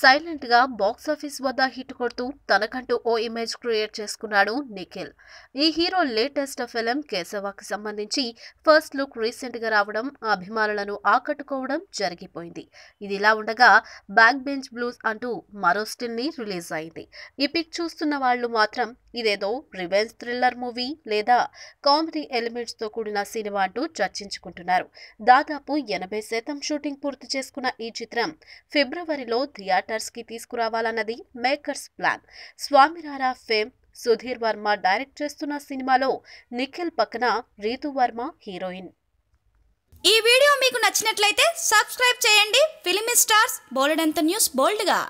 సైలెంట్గా బాక్సాఫీస్ వద్ద హిట్ కొడుతూ తనకంటూ ఓ ఇమేజ్ క్రియేట్ చేసుకున్నాడు నిఖిల్ ఈ హీరో లేటెస్ట్ ఫిలం కేశవాకి సంబంధించి ఫస్ట్ లుక్ రీసెంట్గా రావడం అభిమానులను ఆకట్టుకోవడం జరిగిపోయింది ఇది ఇలా ఉండగా బ్యాక్ బెంచ్ బ్లూస్ అంటూ మరో స్టిల్ని రిలీజ్ అయింది ఈ పిక్ చూస్తున్న వాళ్ళు మాత్రం ఇదేదో రివెంజ్ థ్రిల్లర్ మూవీ లేదా కామెడీ ఎలిమెంట్స్తో కూడిన సినిమా అంటూ చర్చించుకుంటున్నారు దాదాపు ఎనభై శాతం షూటింగ్ పూర్తి చేసుకున్న ఈ చిత్రం ఫిబ్రవరిలో థియేటర్ కి తీసుకురావాలన్నది makers plan Swamy Ra Ra fame Sudheer Varma direct చేస్తున్న సినిమాలో నిఖిల్ పక్కన రీతు వర్మ హీరోయిన్ ఈ వీడియో మీకు నచ్చినట్లయితే సబ్స్క్రైబ్ చేయండి ఫిలిమి స్టార్స్ బోల్డ్ అంత న్యూస్ బోల్డ్గా